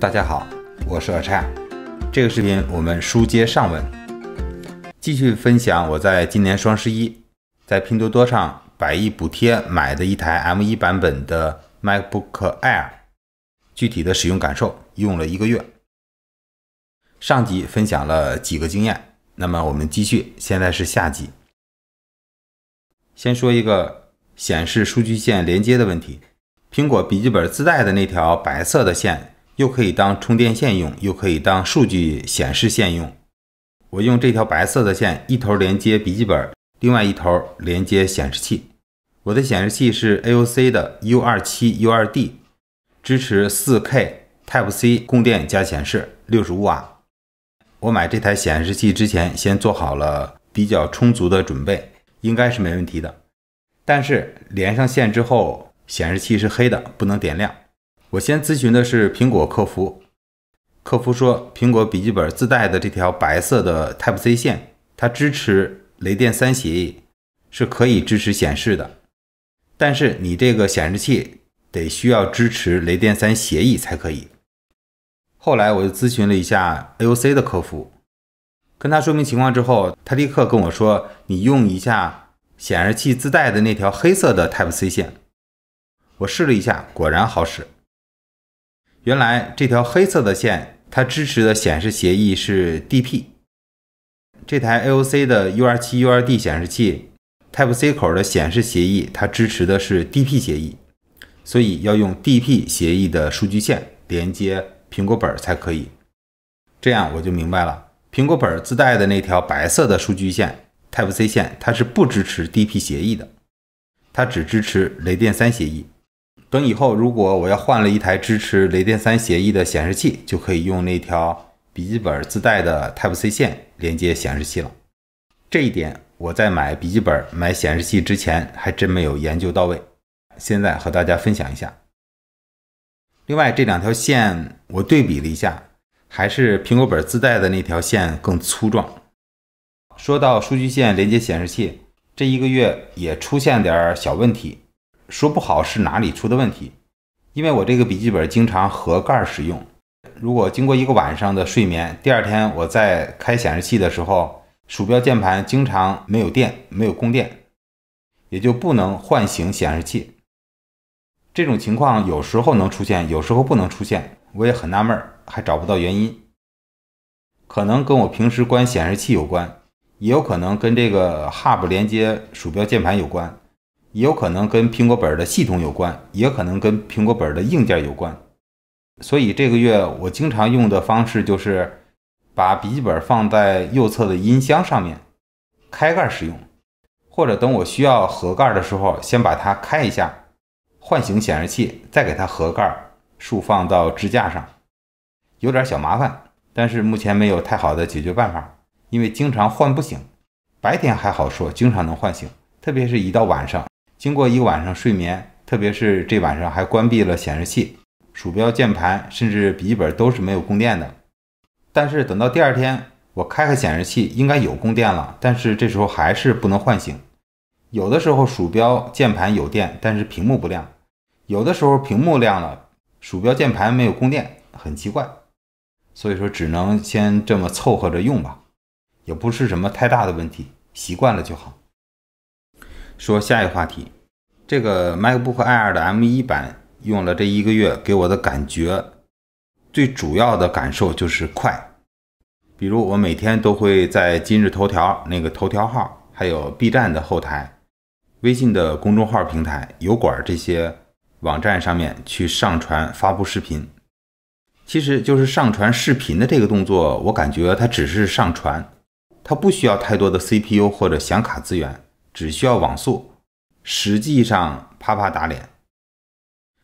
大家好，我是阿灿。这个视频我们书接上文，继续分享我在今年双十一在拼多多上百亿补贴买的一台 M1 版本的 MacBook Air 具体的使用感受，用了一个月。上集分享了几个经验，那么我们继续，现在是下集。先说一个显示数据线连接的问题，苹果笔记本自带的那条白色的线。又可以当充电线用，又可以当数据显示线用。我用这条白色的线，一头连接笔记本，另外一头连接显示器。我的显示器是 AOC 的 U27U2D，支持 4K Type-C 供电加显示，六十五瓦。我买这台显示器之前，先做好了比较充足的准备，应该是没问题的。但是连上线之后，显示器是黑的，不能点亮。我先咨询的是苹果客服，客服说苹果笔记本自带的这条白色的 Type C 线，它支持雷电三协议，是可以支持显示的。但是你这个显示器得需要支持雷电三协议才可以。后来我又咨询了一下 AOC 的客服，跟他说明情况之后，他立刻跟我说：“你用一下显示器自带的那条黑色的 Type C 线。”我试了一下，果然好使。原来这条黑色的线，它支持的显示协议是 DP。这台 AOC 的 UR7URD 显示器 Type C 口的显示协议，它支持的是 DP 协议，所以要用 DP 协议的数据线连接苹果本儿才可以。这样我就明白了，苹果本儿自带的那条白色的数据线 Type C 线，它是不支持 DP 协议的，它只支持雷电三协议。等以后，如果我要换了一台支持雷电三协议的显示器，就可以用那条笔记本自带的 Type C 线连接显示器了。这一点我在买笔记本、买显示器之前还真没有研究到位，现在和大家分享一下。另外，这两条线我对比了一下，还是苹果本自带的那条线更粗壮。说到数据线连接显示器，这一个月也出现点小问题。说不好是哪里出的问题，因为我这个笔记本经常合盖使用。如果经过一个晚上的睡眠，第二天我在开显示器的时候，鼠标键盘经常没有电，没有供电，也就不能唤醒显示器。这种情况有时候能出现，有时候不能出现，我也很纳闷，还找不到原因。可能跟我平时关显示器有关，也有可能跟这个 hub 连接鼠标键盘有关。也有可能跟苹果本的系统有关，也可能跟苹果本的硬件有关。所以这个月我经常用的方式就是把笔记本放在右侧的音箱上面，开盖使用，或者等我需要合盖的时候，先把它开一下，唤醒显示器，再给它合盖，竖放到支架上。有点小麻烦，但是目前没有太好的解决办法，因为经常唤不醒。白天还好说，经常能唤醒，特别是一到晚上。经过一晚上睡眠，特别是这晚上还关闭了显示器、鼠标、键盘，甚至笔记本都是没有供电的。但是等到第二天，我开开显示器，应该有供电了，但是这时候还是不能唤醒。有的时候鼠标、键盘有电，但是屏幕不亮；有的时候屏幕亮了，鼠标、键盘没有供电，很奇怪。所以说只能先这么凑合着用吧，也不是什么太大的问题，习惯了就好。说下一个话题，这个 MacBook Air 的 M1 版用了这一个月，给我的感觉最主要的感受就是快。比如我每天都会在今日头条那个头条号，还有 B 站的后台、微信的公众号平台、油管这些网站上面去上传发布视频，其实就是上传视频的这个动作，我感觉它只是上传，它不需要太多的 CPU 或者显卡资源。只需要网速，实际上啪啪打脸。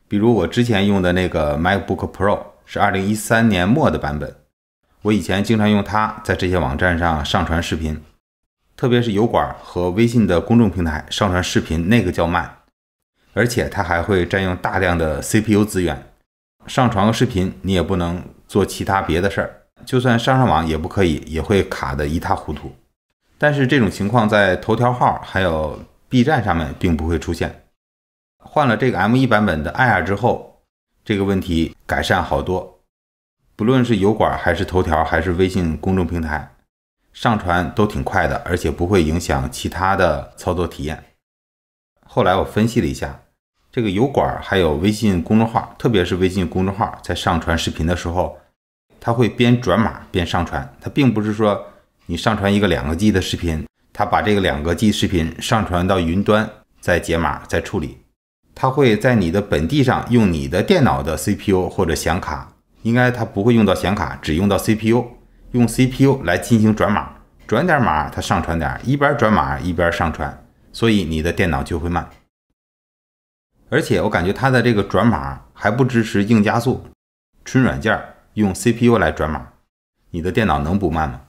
比如我之前用的那个 MacBook Pro 是二零一三年末的版本，我以前经常用它在这些网站上上传视频，特别是油管和微信的公众平台上传视频，那个较慢，而且它还会占用大量的 CPU 资源。上传个视频，你也不能做其他别的事儿，就算上上网也不可以，也会卡得一塌糊涂。但是这种情况在头条号还有 B 站上面并不会出现。换了这个 M 1版本的 Air 之后，这个问题改善好多。不论是油管还是头条还是微信公众平台，上传都挺快的，而且不会影响其他的操作体验。后来我分析了一下，这个油管还有微信公众号，特别是微信公众号在上传视频的时候，它会边转码边上传，它并不是说。你上传一个两个 G 的视频，它把这个两个 G 视频上传到云端，再解码再处理，它会在你的本地上用你的电脑的 CPU 或者显卡，应该它不会用到显卡，只用到 CPU，用 CPU 来进行转码，转点码它上传点，一边转码一边上传，所以你的电脑就会慢。而且我感觉它的这个转码还不支持硬加速，纯软件用 CPU 来转码，你的电脑能不慢吗？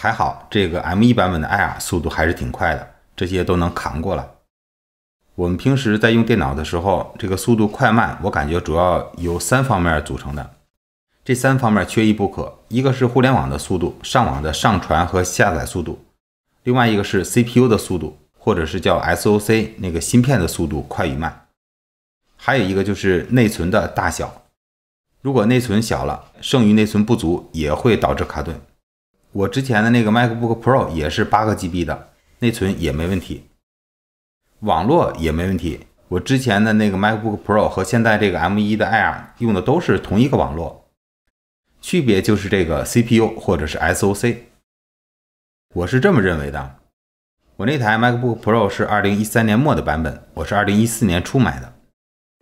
还好，这个 M1 版本的 Air 速度还是挺快的，这些都能扛过了。我们平时在用电脑的时候，这个速度快慢，我感觉主要由三方面组成的，这三方面缺一不可。一个是互联网的速度，上网的上传和下载速度；另外一个是 CPU 的速度，或者是叫 SOC 那个芯片的速度快与慢；还有一个就是内存的大小，如果内存小了，剩余内存不足也会导致卡顿。我之前的那个 MacBook Pro 也是八个 G B 的内存也没问题，网络也没问题。我之前的那个 MacBook Pro 和现在这个 M1 的 Air 用的都是同一个网络，区别就是这个 C P U 或者是 S O C。我是这么认为的。我那台 MacBook Pro 是二零一三年末的版本，我是二零一四年初买的。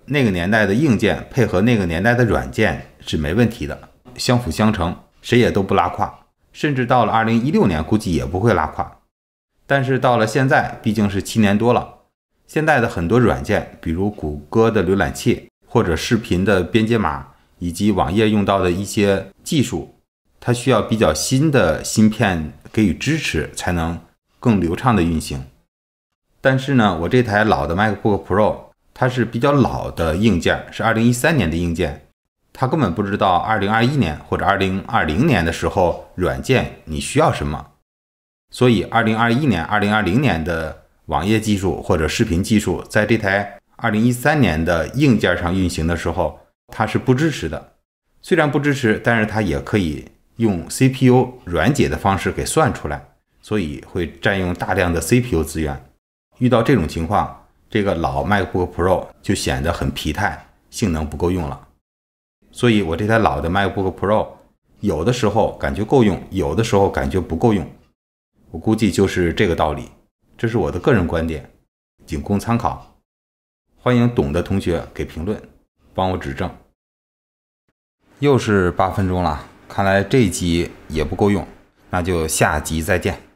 那个年代的硬件配合那个年代的软件是没问题的，相辅相成，谁也都不拉胯。甚至到了二零一六年，估计也不会拉垮。但是到了现在，毕竟是七年多了。现在的很多软件，比如谷歌的浏览器或者视频的编解码，以及网页用到的一些技术，它需要比较新的芯片给予支持，才能更流畅的运行。但是呢，我这台老的 MacBook Pro，它是比较老的硬件，是二零一三年的硬件。他根本不知道二零二一年或者二零二零年的时候，软件你需要什么。所以，二零二一年、二零二零年的网页技术或者视频技术，在这台二零一三年的硬件上运行的时候，它是不支持的。虽然不支持，但是它也可以用 CPU 软解的方式给算出来，所以会占用大量的 CPU 资源。遇到这种情况，这个老 MacBook Pro 就显得很疲态，性能不够用了。所以，我这台老的 MacBook Pro 有的时候感觉够用，有的时候感觉不够用。我估计就是这个道理，这是我的个人观点，仅供参考。欢迎懂的同学给评论，帮我指正。又是八分钟了，看来这集也不够用，那就下集再见。